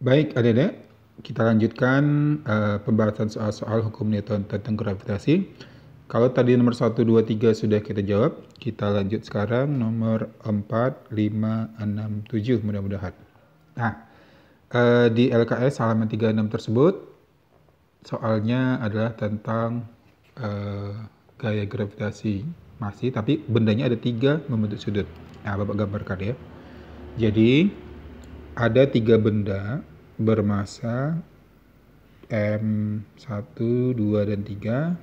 Baik, adik-adik, kita lanjutkan uh, pembahasan soal-soal hukum Newton tentang gravitasi. Kalau tadi nomor 1, 2, 3 sudah kita jawab, kita lanjut sekarang nomor 4, 5, 6, 7 mudah-mudahan. Nah, uh, di LKS halaman 36 tersebut, soalnya adalah tentang uh, gaya gravitasi masih, tapi bendanya ada tiga membentuk sudut. Nah, Bapak gambarkan ya. Jadi, ada tiga benda bermassa M 1, 2, dan 3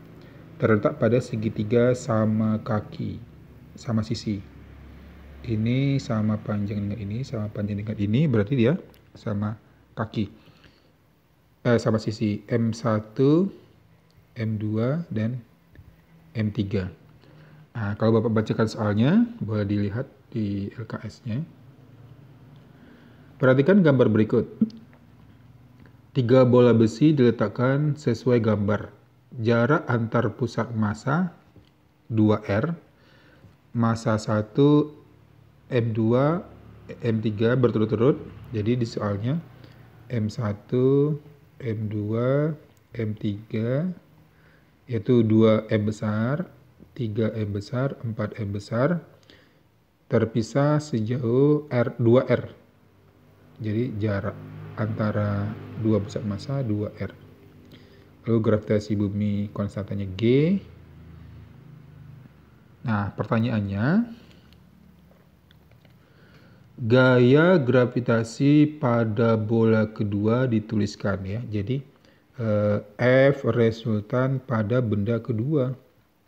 terletak pada segitiga sama kaki, sama sisi. Ini sama panjang dengan ini, sama panjang dengan ini, berarti dia sama kaki. Eh, sama sisi M1, M2, dan M3. Nah, kalau Bapak bacakan soalnya, boleh dilihat di LKS-nya. Perhatikan gambar berikut. Tiga bola besi diletakkan sesuai gambar. Jarak antar pusat massa 2R, massa 1 M2 M3 berturut-turut. Jadi di soalnya M1 M2 M3 yaitu 2 M besar, 3 M besar, 4 M besar terpisah sejauh R 2R jadi jarak antara dua pusat massa 2R. Lalu gravitasi bumi konstantanya G. Nah, pertanyaannya gaya gravitasi pada bola kedua dituliskan ya. Jadi eh, F resultan pada benda kedua.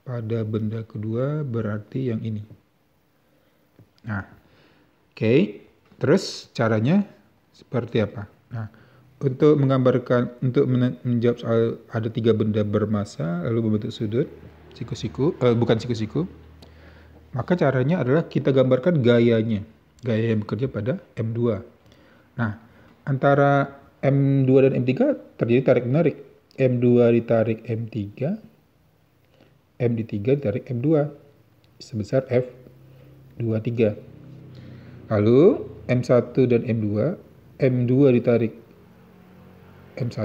Pada benda kedua berarti yang ini. Nah, oke. Okay. Terus caranya seperti apa? Nah, untuk menggambarkan, untuk menjawab soal ada tiga benda bermasa lalu membentuk sudut, siku-siku, eh, bukan siku-siku, maka caranya adalah kita gambarkan gayanya, gaya yang bekerja pada M2. Nah, antara M2 dan M3 terjadi tarik-menarik. M2 ditarik M3, M 3 ditarik M2 sebesar F23. Lalu M1 dan M2 M2 ditarik M1,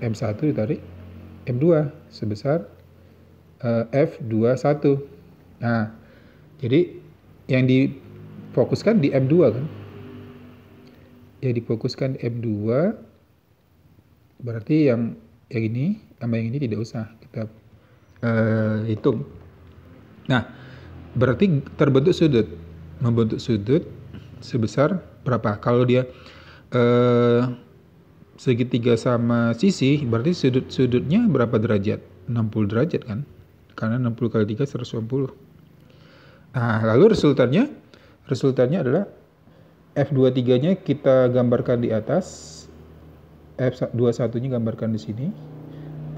M1 ditarik M2 sebesar uh, eh, F21. Nah, jadi yang difokuskan di M2 kan? Yang difokuskan M2 berarti yang yang ini sama yang ini tidak usah kita uh, hitung. Nah, berarti terbentuk sudut, membentuk sudut sebesar berapa? Kalau dia Eh, segitiga sama sisi, berarti sudut-sudutnya berapa derajat? 60 derajat kan? Karena 60 kali 3 180. Nah, lalu resultannya, resultannya adalah F23-nya kita gambarkan di atas, F21-nya gambarkan di sini,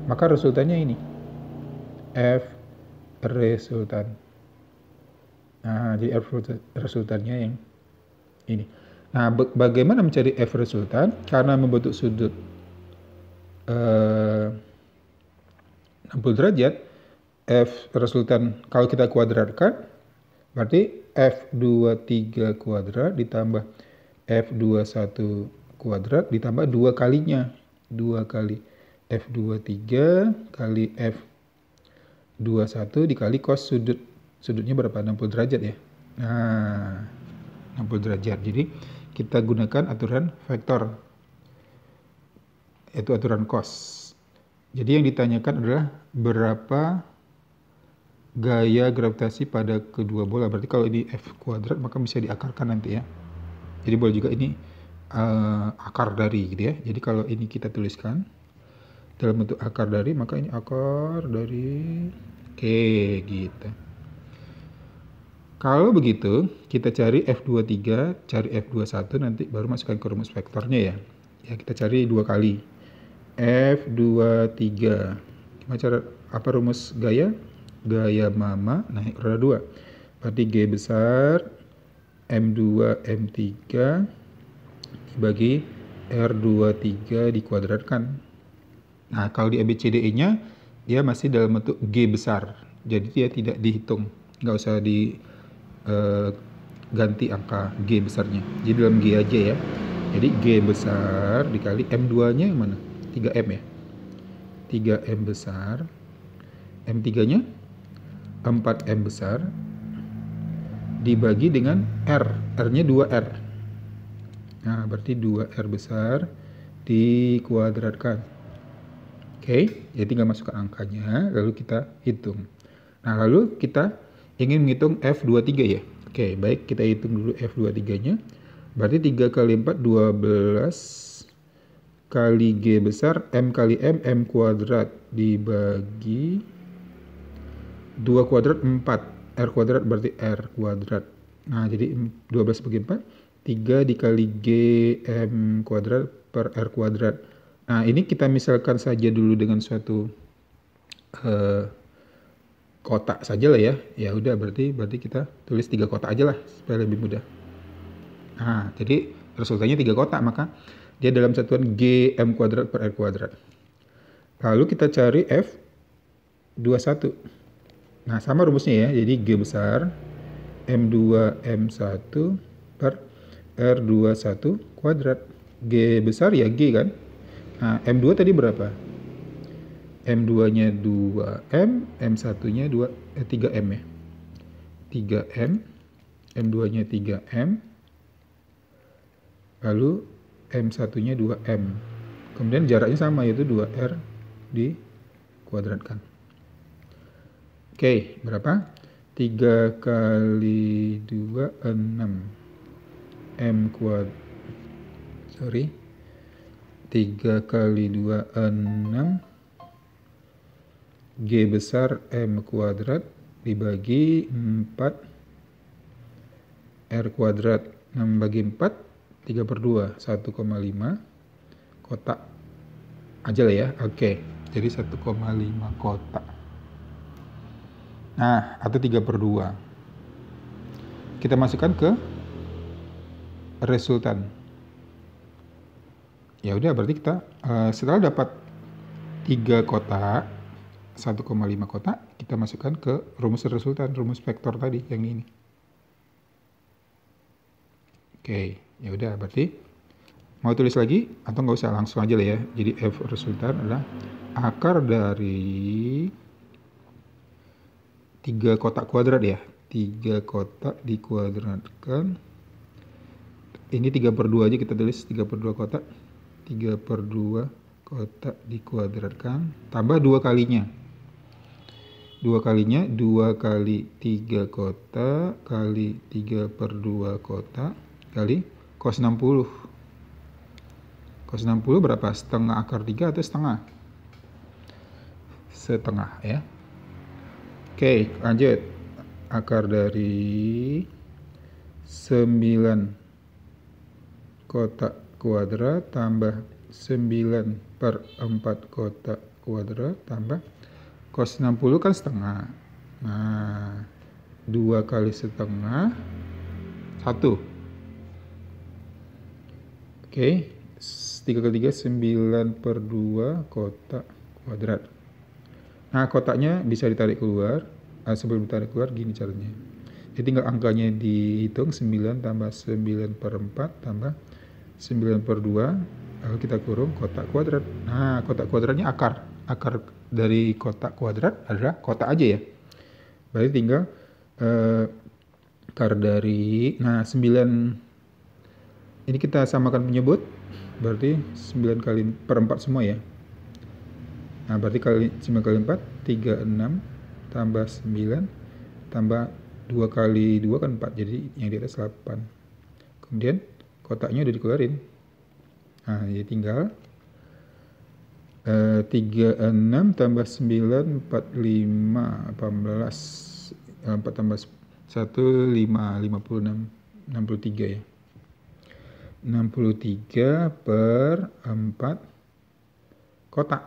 maka resultannya ini. F resultan. Nah, jadi F resultannya yang ini. Nah, bagaimana mencari F resultan Karena membentuk sudut eh, 60 derajat, F resultan kalau kita kuadratkan, berarti F23 kuadrat ditambah F21 kuadrat ditambah dua kalinya. 2 kali F23 kali F21 dikali cos sudut. Sudutnya berapa? 60 derajat ya. Nah, 60 derajat. Jadi kita gunakan aturan vektor, yaitu aturan cos. Jadi yang ditanyakan adalah berapa gaya gravitasi pada kedua bola. Berarti kalau ini F kuadrat maka bisa diakarkan nanti ya. Jadi boleh juga ini uh, akar dari gitu ya. Jadi kalau ini kita tuliskan dalam bentuk akar dari maka ini akar dari K gitu. Kalau begitu, kita cari F23, cari F21, nanti baru masukkan ke rumus vektornya ya. Ya, kita cari dua kali. F23. Gimana cara, apa rumus gaya? Gaya mama naik roda 2. Berarti G besar, M2, M3, dibagi R23 dikuadratkan. Nah, kalau di ABCDE-nya, dia masih dalam bentuk G besar. Jadi dia tidak dihitung. Nggak usah di uh, ganti angka G besarnya. Jadi dalam G aja ya. Jadi G besar dikali M2-nya yang mana? 3M ya. 3M besar. M3-nya 4M besar dibagi dengan R. R-nya 2R. Nah, berarti 2R besar dikuadratkan. Oke, jadi tinggal masukkan angkanya, lalu kita hitung. Nah, lalu kita ingin menghitung F23 ya. Oke, baik kita hitung dulu F23-nya. Berarti 3 kali 4, 12 kali G besar, M kali M, M kuadrat dibagi 2 kuadrat 4, R kuadrat berarti R kuadrat. Nah, jadi 12 bagi 4, 3 dikali G M kuadrat per R kuadrat. Nah, ini kita misalkan saja dulu dengan suatu uh, kotak saja lah ya. Ya udah berarti berarti kita tulis tiga kotak aja lah supaya lebih mudah. Nah, jadi resultanya tiga kotak maka dia dalam satuan G M kuadrat per R kuadrat. Lalu kita cari F 21. Nah, sama rumusnya ya. Jadi G besar M2 M1 per R21 kuadrat. G besar ya G kan? Nah, M2 tadi berapa? M2-nya 2M, M1-nya 2 eh, 3M ya. 3M, M2-nya 3M. Lalu M1-nya 2M. Kemudian jaraknya sama yaitu 2R dikuadratkan. Oke, berapa? 3 kali 2 6 M kuad sorry 3 kali 2 6 G besar M kuadrat dibagi 4 R kuadrat. 6 bagi 4, 3 per 2, 1,5 kotak aja lah ya. Oke, okay. jadi 1,5 kotak. Nah, atau 3 per 2. Kita masukkan ke resultan. Ya udah, berarti kita uh, setelah dapat 3 kotak, 1,5 kotak, kita masukkan ke rumus resultan, rumus vektor tadi yang ini. Oke, ya udah berarti mau tulis lagi atau nggak usah langsung aja lah ya. Jadi f resultan adalah akar dari tiga kotak kuadrat ya. Tiga kotak dikuadratkan. Ini 3 per 2 aja kita tulis 3 per 2 kotak. 3 per 2 kotak dikuadratkan. Tambah dua kalinya dua kalinya dua kali tiga kota kali tiga per dua kota kali kos 60 kos 60 berapa setengah akar tiga atau setengah setengah ya oke lanjut akar dari 9 kotak kuadrat tambah 9 per 4 kotak kuadrat tambah Kos 60 kan setengah. Nah, 2 kali setengah, 1. Oke, 3 kali 3, 9 per 2 kotak kuadrat. Nah, kotaknya bisa ditarik keluar. Nah, sebelum ditarik keluar, gini caranya. Jadi tinggal angkanya dihitung, 9 tambah 9 per 4 tambah 9 per 2, lalu kita kurung kotak kuadrat. Nah, kotak kuadratnya akar akar dari kotak kuadrat adalah kotak aja ya. Berarti tinggal eh, akar dari nah 9 ini kita samakan penyebut berarti 9 kali per 4 semua ya. Nah, berarti kali 9 kali 4 36 tambah 9 tambah 2 kali 2 kan 4 jadi yang di atas 8 kemudian kotaknya udah dikeluarin nah jadi tinggal Eh, tiga enam tambah sembilan empat lima empat belas eh, empat tambah satu lima lima puluh enam enam puluh tiga ya. enam puluh tiga per empat kotak.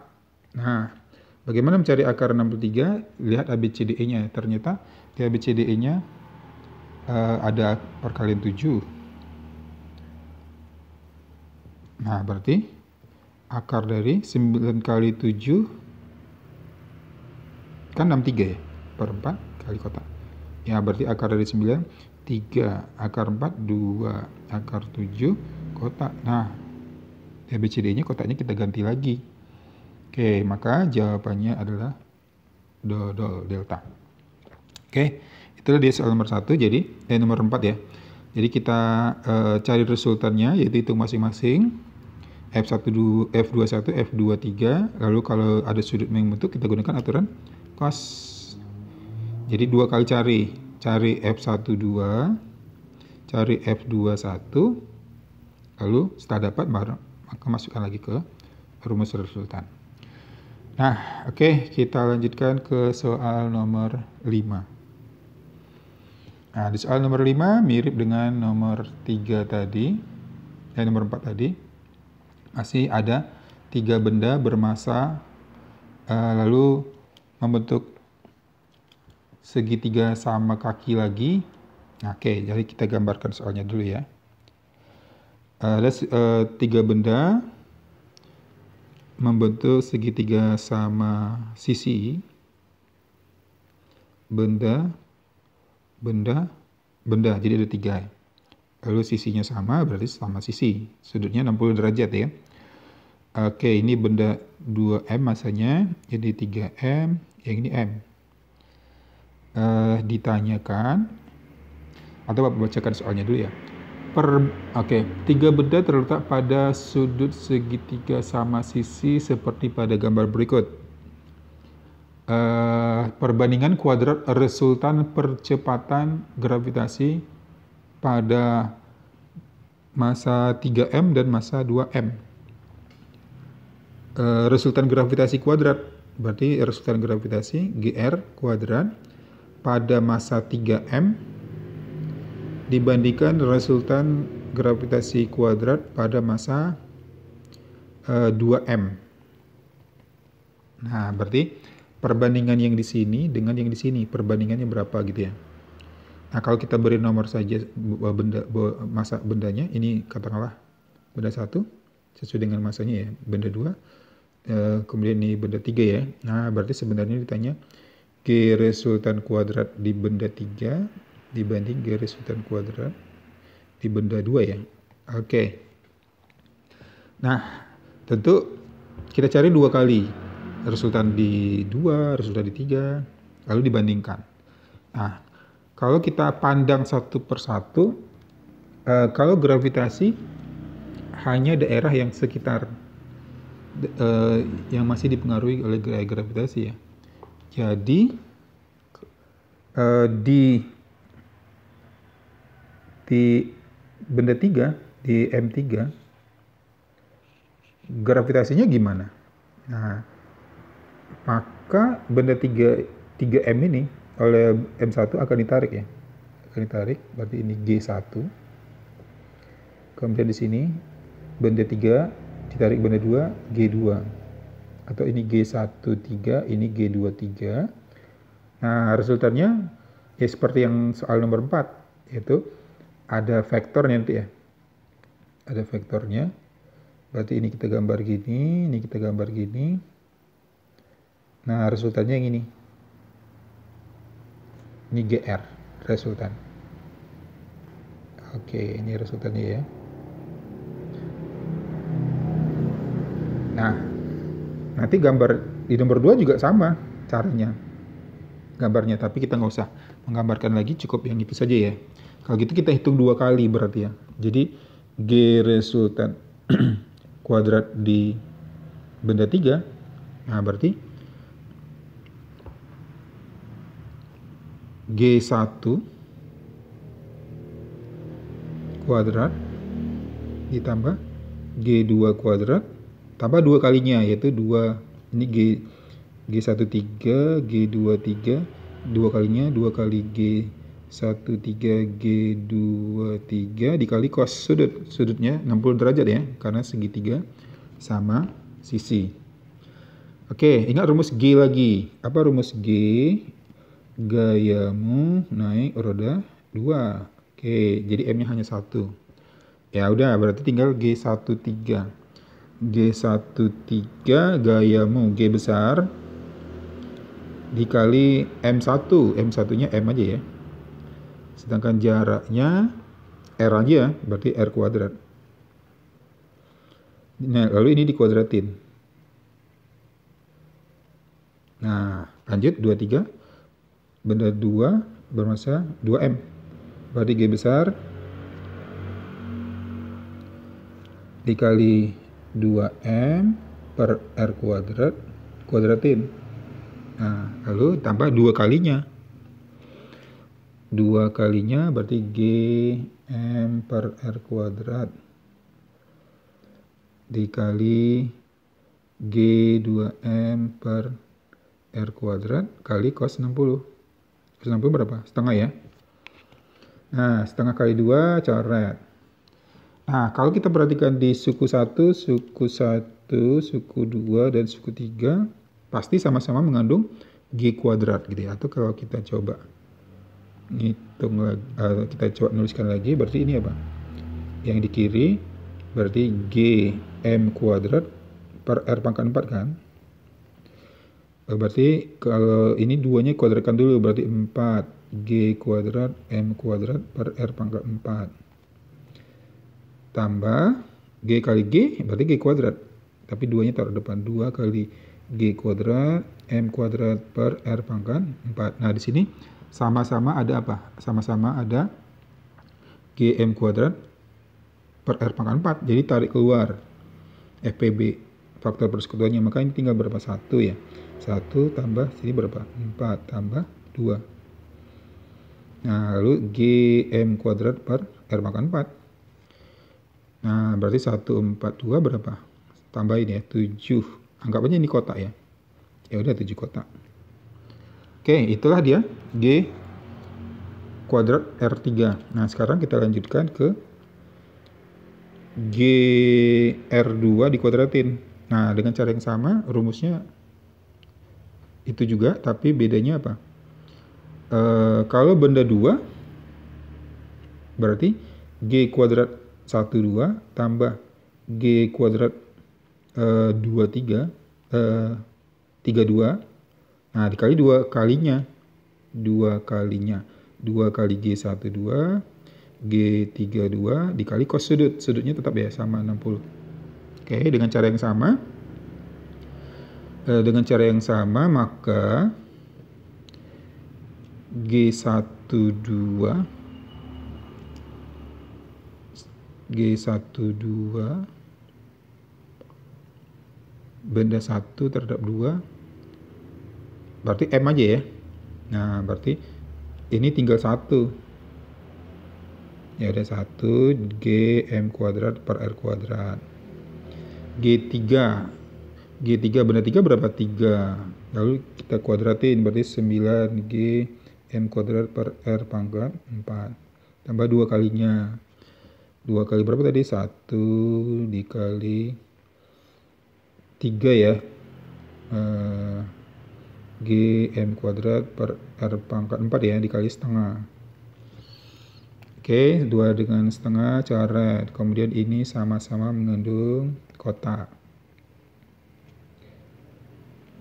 Nah, bagaimana mencari akar enam puluh tiga Lihat ABCDE-nya. Ya. Ternyata di ABCDE-nya uh, eh, ada perkalian tujuh Nah, berarti akar dari 9 kali 7 kan 63 ya per 4 kali kotak ya berarti akar dari 9 3 akar 4 2 akar 7 kotak nah ABCD nya kotaknya kita ganti lagi oke maka jawabannya adalah dodol delta oke itulah dia soal nomor 1 jadi eh nomor 4 ya jadi kita e, cari resultannya yaitu hitung masing-masing F12, F21, F23. Lalu kalau ada sudut membentuk kita gunakan aturan cos. Jadi dua kali cari, cari F12, cari F21, lalu setelah dapat maka masukkan lagi ke rumus resultan. Nah, oke, okay, kita lanjutkan ke soal nomor 5. Nah, di soal nomor 5 mirip dengan nomor 3 tadi, eh nomor 4 tadi masih ada tiga benda bermasa uh, lalu membentuk segitiga sama kaki lagi. Nah, oke, jadi kita gambarkan soalnya dulu ya. Uh, ada uh, tiga benda membentuk segitiga sama sisi. Benda, benda, benda. Jadi ada tiga ya. Lalu sisinya sama berarti sama sisi. Sudutnya 60 derajat ya. Oke, ini benda 2M masanya, jadi 3M, yang ini M. Uh, ditanyakan, atau Bapak bacakan soalnya dulu ya. Per, Oke, tiga benda terletak pada sudut segitiga sama sisi seperti pada gambar berikut. Uh, perbandingan kuadrat resultan percepatan gravitasi pada masa 3M dan masa 2M. E, eh, resultan gravitasi kuadrat berarti resultan gravitasi GR kuadrat pada masa 3M dibandingkan resultan gravitasi kuadrat pada masa e, eh, 2M. Nah, berarti perbandingan yang di sini dengan yang di sini perbandingannya berapa gitu ya. Nah, kalau kita beri nomor saja eh, benda masa bendanya, ini katakanlah benda satu sesuai dengan masanya ya, benda dua, e, kemudian ini benda tiga ya. Nah, berarti sebenarnya ditanya g resultan kuadrat di benda tiga dibanding g resultan kuadrat di benda dua ya. Oke. Okay. Nah, tentu kita cari dua kali resultan di dua, resultan di tiga, lalu dibandingkan. Nah, kalau kita pandang satu persatu, uh, kalau gravitasi hanya daerah yang sekitar uh, yang masih dipengaruhi oleh gaya gravitasi ya. Jadi uh, di di benda tiga di M3 gravitasinya gimana? Nah, maka benda tiga 3M ini oleh M1 akan ditarik ya. Akan ditarik, berarti ini G1. Kemudian di sini benda 3 ditarik benda 2, G2. Atau ini g 1 3, ini g 2 3. Nah, resultannya ya seperti yang soal nomor 4, yaitu ada vektornya nanti ya. Ada vektornya. Berarti ini kita gambar gini, ini kita gambar gini. Nah, resultannya yang ini ini GR resultan oke ini resultannya ya nah nanti gambar di nomor 2 juga sama caranya gambarnya tapi kita nggak usah menggambarkan lagi cukup yang itu saja ya kalau gitu kita hitung dua kali berarti ya jadi G resultan kuadrat di benda 3 nah berarti G1 kuadrat ditambah G2 kuadrat tambah dua kalinya yaitu 2 ini G G13 G23 dua kalinya 2 kali G13 G23 dikali cos sudut sudutnya 60 derajat ya karena segitiga sama sisi Oke, ingat rumus G lagi. Apa rumus G? gayamu naik roda 2. Oke, jadi M-nya hanya 1. Ya udah, berarti tinggal G13. G13 gayamu G besar dikali M1. M1-nya M aja ya. Sedangkan jaraknya R aja ya, berarti R kuadrat. Nah, lalu ini dikuadratin. Nah, lanjut 23 benda 2 bermassa 2M. Berarti G besar dikali 2M per R kuadrat kuadratin. Nah, lalu tambah dua kalinya. Dua kalinya berarti G M per R kuadrat dikali G 2M per R kuadrat kali cos 60. 160 berapa? Setengah ya. Nah, setengah kali dua coret. Nah, kalau kita perhatikan di suku 1, suku 1, suku 2, dan suku 3, pasti sama-sama mengandung G kuadrat gitu ya. Atau kalau kita coba ngitung lagi, uh, kita coba nuliskan lagi, berarti ini apa? Yang di kiri berarti G M kuadrat per R pangkat 4 kan? Eh, berarti kalau ini duanya kuadratkan dulu berarti 4 G kuadrat M kuadrat per R pangkat 4 tambah G kali G berarti G kuadrat tapi duanya taruh depan dua kali G kuadrat M kuadrat per R pangkat 4 nah di sini sama-sama ada apa? sama-sama ada g m kuadrat per R pangkat 4 jadi tarik keluar FPB faktor persekutuannya maka ini tinggal berapa satu ya 1 tambah sini berapa? 4 tambah 2. Nah, lalu GM kuadrat per R makan 4. Nah, berarti 1, 4, 2 berapa? Tambah ini ya, 7. Anggap aja ini kotak ya. Ya udah 7 kotak. Oke, itulah dia G kuadrat R3. Nah, sekarang kita lanjutkan ke GR2 dikuadratin. Nah, dengan cara yang sama, rumusnya itu juga, tapi bedanya apa? E, kalau benda 2, berarti G kuadrat 1, 2 tambah G kuadrat e, 2, 3, e, 3, 2. Nah, dikali 2 kalinya. 2 kalinya. 2 kali G1, 2. g 3, 2. dikali kos sudut. Sudutnya tetap ya sama 60. Oke, dengan cara yang sama Eh, dengan cara yang sama maka G12 G12 benda 1 terhadap 2 berarti M aja ya nah berarti ini tinggal satu ya ada satu G M kuadrat per R kuadrat G3 G3 benar 3 berapa? 3. Lalu kita kuadratin berarti 9G N kuadrat per R pangkat 4. Tambah 2 kalinya. 2 kali berapa tadi? 1 dikali 3 ya. Uh, G M kuadrat per R pangkat 4 ya. Eh, ya dikali setengah. Oke, 2 dengan setengah carat. Kemudian ini sama-sama mengandung kotak.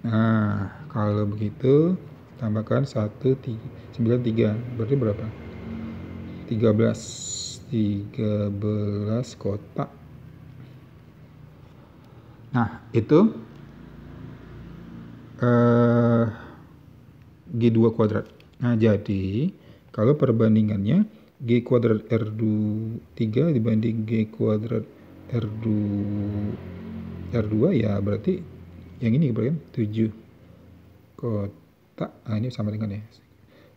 Nah, kalau begitu tambahkan 1 3, 9 3. Berarti berapa? 13 13 kotak. Nah, itu eh G2 kuadrat. Nah, jadi kalau perbandingannya G kuadrat R3 2 dibanding G kuadrat R2 R2 ya berarti yang ini berarti kan? 7 kotak ah ini sama dengan ya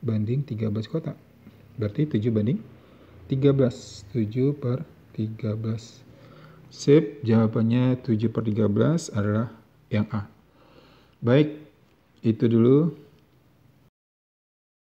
banding 13 kotak berarti 7 banding 13 7 per 13 Sip, jawabannya 7 per 13 adalah yang A. Baik, itu dulu